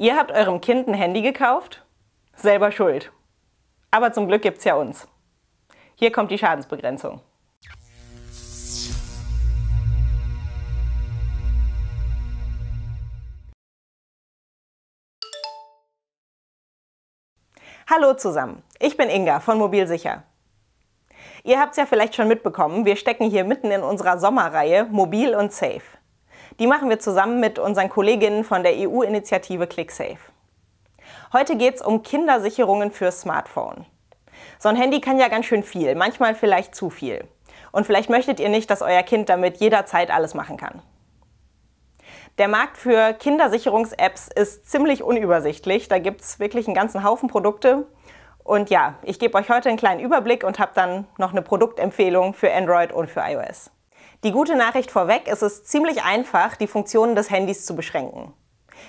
Ihr habt eurem Kind ein Handy gekauft? Selber schuld. Aber zum Glück gibt's ja uns. Hier kommt die Schadensbegrenzung. Hallo zusammen, ich bin Inga von Mobilsicher. Ihr habt es ja vielleicht schon mitbekommen, wir stecken hier mitten in unserer Sommerreihe Mobil und Safe. Die machen wir zusammen mit unseren Kolleginnen von der EU-Initiative ClickSafe. Heute geht es um Kindersicherungen fürs Smartphone. So ein Handy kann ja ganz schön viel, manchmal vielleicht zu viel. Und vielleicht möchtet ihr nicht, dass euer Kind damit jederzeit alles machen kann. Der Markt für Kindersicherungs-Apps ist ziemlich unübersichtlich. Da gibt es wirklich einen ganzen Haufen Produkte. Und ja, ich gebe euch heute einen kleinen Überblick und habe dann noch eine Produktempfehlung für Android und für iOS. Die gute Nachricht vorweg, es ist ziemlich einfach, die Funktionen des Handys zu beschränken.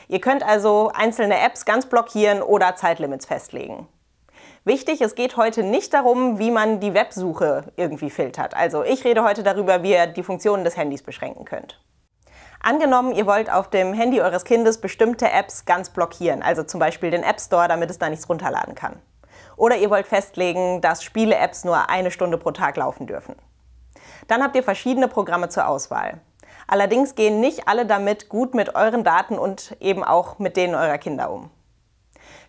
Ihr könnt also einzelne Apps ganz blockieren oder Zeitlimits festlegen. Wichtig, es geht heute nicht darum, wie man die Websuche irgendwie filtert. Also ich rede heute darüber, wie ihr die Funktionen des Handys beschränken könnt. Angenommen, ihr wollt auf dem Handy eures Kindes bestimmte Apps ganz blockieren, also zum Beispiel den App Store, damit es da nichts runterladen kann. Oder ihr wollt festlegen, dass Spiele-Apps nur eine Stunde pro Tag laufen dürfen. Dann habt ihr verschiedene Programme zur Auswahl. Allerdings gehen nicht alle damit gut mit euren Daten und eben auch mit denen eurer Kinder um.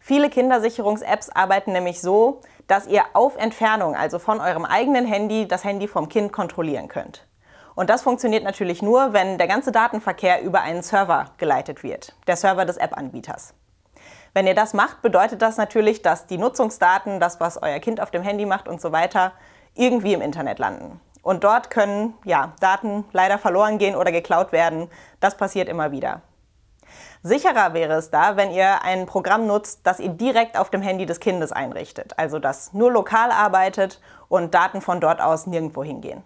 Viele Kindersicherungs-Apps arbeiten nämlich so, dass ihr auf Entfernung, also von eurem eigenen Handy, das Handy vom Kind kontrollieren könnt. Und das funktioniert natürlich nur, wenn der ganze Datenverkehr über einen Server geleitet wird, der Server des App-Anbieters. Wenn ihr das macht, bedeutet das natürlich, dass die Nutzungsdaten, das, was euer Kind auf dem Handy macht und so weiter, irgendwie im Internet landen. Und dort können ja, Daten leider verloren gehen oder geklaut werden. Das passiert immer wieder. Sicherer wäre es da, wenn ihr ein Programm nutzt, das ihr direkt auf dem Handy des Kindes einrichtet, also das nur lokal arbeitet und Daten von dort aus nirgendwo hingehen.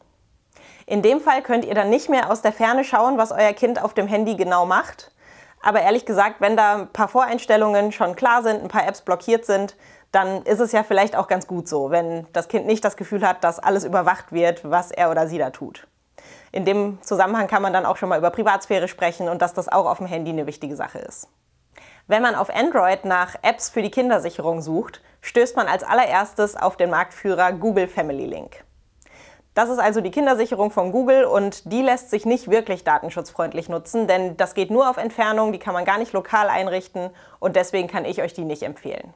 In dem Fall könnt ihr dann nicht mehr aus der Ferne schauen, was euer Kind auf dem Handy genau macht, aber ehrlich gesagt, wenn da ein paar Voreinstellungen schon klar sind, ein paar Apps blockiert sind, dann ist es ja vielleicht auch ganz gut so, wenn das Kind nicht das Gefühl hat, dass alles überwacht wird, was er oder sie da tut. In dem Zusammenhang kann man dann auch schon mal über Privatsphäre sprechen und dass das auch auf dem Handy eine wichtige Sache ist. Wenn man auf Android nach Apps für die Kindersicherung sucht, stößt man als allererstes auf den Marktführer Google Family Link. Das ist also die Kindersicherung von Google und die lässt sich nicht wirklich datenschutzfreundlich nutzen, denn das geht nur auf Entfernung, die kann man gar nicht lokal einrichten und deswegen kann ich euch die nicht empfehlen.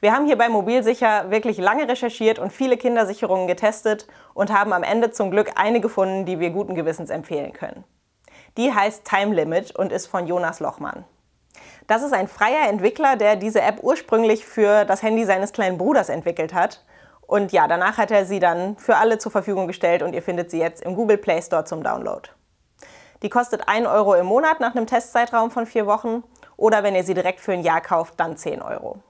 Wir haben hier bei Mobilsicher wirklich lange recherchiert und viele Kindersicherungen getestet und haben am Ende zum Glück eine gefunden, die wir guten Gewissens empfehlen können. Die heißt Time Limit und ist von Jonas Lochmann. Das ist ein freier Entwickler, der diese App ursprünglich für das Handy seines kleinen Bruders entwickelt hat und ja, danach hat er sie dann für alle zur Verfügung gestellt und ihr findet sie jetzt im Google Play Store zum Download. Die kostet 1 Euro im Monat nach einem Testzeitraum von vier Wochen oder wenn ihr sie direkt für ein Jahr kauft, dann 10 Euro.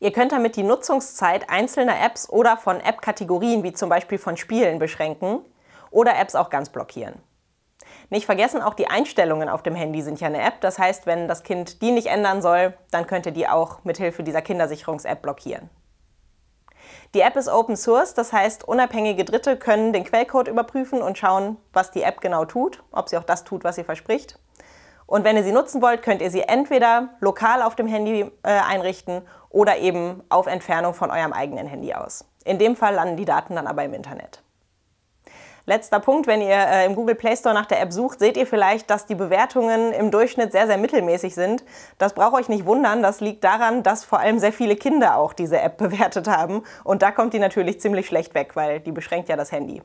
Ihr könnt damit die Nutzungszeit einzelner Apps oder von App-Kategorien wie zum Beispiel von Spielen beschränken oder Apps auch ganz blockieren. Nicht vergessen, auch die Einstellungen auf dem Handy sind ja eine App. Das heißt, wenn das Kind die nicht ändern soll, dann könnt ihr die auch mithilfe dieser Kindersicherungs-App blockieren. Die App ist Open Source, das heißt, unabhängige Dritte können den Quellcode überprüfen und schauen, was die App genau tut, ob sie auch das tut, was sie verspricht. Und wenn ihr sie nutzen wollt, könnt ihr sie entweder lokal auf dem Handy äh, einrichten oder eben auf Entfernung von eurem eigenen Handy aus. In dem Fall landen die Daten dann aber im Internet. Letzter Punkt, wenn ihr äh, im Google Play Store nach der App sucht, seht ihr vielleicht, dass die Bewertungen im Durchschnitt sehr, sehr mittelmäßig sind. Das braucht euch nicht wundern, das liegt daran, dass vor allem sehr viele Kinder auch diese App bewertet haben. Und da kommt die natürlich ziemlich schlecht weg, weil die beschränkt ja das Handy.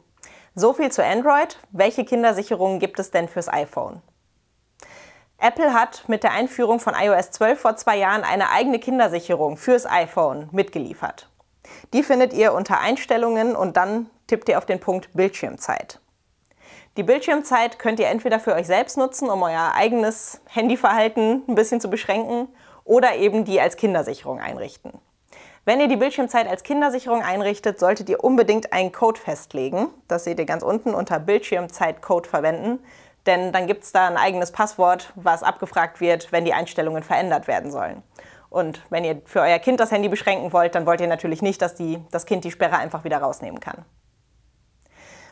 So viel zu Android. Welche Kindersicherungen gibt es denn fürs iPhone? Apple hat mit der Einführung von iOS 12 vor zwei Jahren eine eigene Kindersicherung fürs iPhone mitgeliefert. Die findet ihr unter Einstellungen und dann tippt ihr auf den Punkt Bildschirmzeit. Die Bildschirmzeit könnt ihr entweder für euch selbst nutzen, um euer eigenes Handyverhalten ein bisschen zu beschränken, oder eben die als Kindersicherung einrichten. Wenn ihr die Bildschirmzeit als Kindersicherung einrichtet, solltet ihr unbedingt einen Code festlegen. Das seht ihr ganz unten unter Bildschirmzeit-Code verwenden, denn dann gibt es da ein eigenes Passwort, was abgefragt wird, wenn die Einstellungen verändert werden sollen. Und wenn ihr für euer Kind das Handy beschränken wollt, dann wollt ihr natürlich nicht, dass die, das Kind die Sperre einfach wieder rausnehmen kann.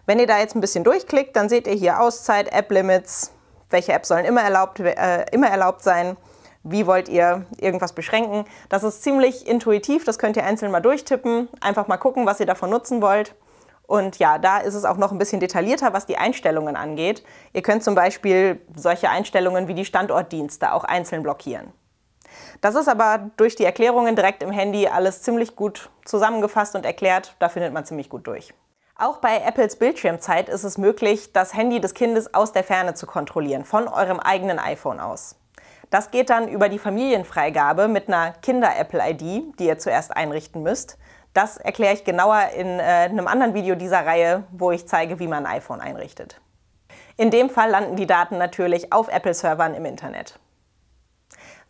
Wenn ihr da jetzt ein bisschen durchklickt, dann seht ihr hier Auszeit, App-Limits, welche Apps sollen immer erlaubt, äh, immer erlaubt sein, wie wollt ihr irgendwas beschränken. Das ist ziemlich intuitiv, das könnt ihr einzeln mal durchtippen, einfach mal gucken, was ihr davon nutzen wollt. Und ja, da ist es auch noch ein bisschen detaillierter, was die Einstellungen angeht. Ihr könnt zum Beispiel solche Einstellungen wie die Standortdienste auch einzeln blockieren. Das ist aber durch die Erklärungen direkt im Handy alles ziemlich gut zusammengefasst und erklärt. Da findet man ziemlich gut durch. Auch bei Apples Bildschirmzeit ist es möglich, das Handy des Kindes aus der Ferne zu kontrollieren, von eurem eigenen iPhone aus. Das geht dann über die Familienfreigabe mit einer Kinder-Apple-ID, die ihr zuerst einrichten müsst. Das erkläre ich genauer in äh, einem anderen Video dieser Reihe, wo ich zeige, wie man ein iPhone einrichtet. In dem Fall landen die Daten natürlich auf Apple-Servern im Internet.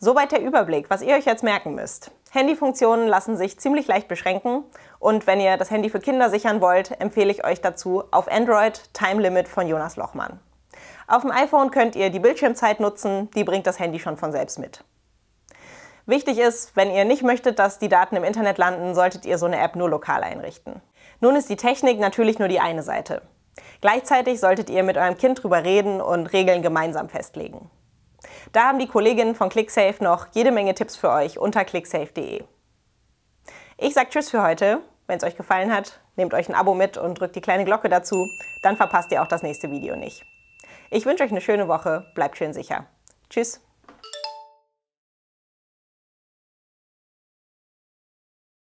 Soweit der Überblick, was ihr euch jetzt merken müsst. Handyfunktionen lassen sich ziemlich leicht beschränken und wenn ihr das Handy für Kinder sichern wollt, empfehle ich euch dazu auf Android Time Limit von Jonas Lochmann. Auf dem iPhone könnt ihr die Bildschirmzeit nutzen, die bringt das Handy schon von selbst mit. Wichtig ist, wenn ihr nicht möchtet, dass die Daten im Internet landen, solltet ihr so eine App nur lokal einrichten. Nun ist die Technik natürlich nur die eine Seite. Gleichzeitig solltet ihr mit eurem Kind drüber reden und Regeln gemeinsam festlegen. Da haben die Kolleginnen von ClickSafe noch jede Menge Tipps für euch unter clicksafe.de. Ich sage Tschüss für heute. Wenn es euch gefallen hat, nehmt euch ein Abo mit und drückt die kleine Glocke dazu. Dann verpasst ihr auch das nächste Video nicht. Ich wünsche euch eine schöne Woche. Bleibt schön sicher. Tschüss.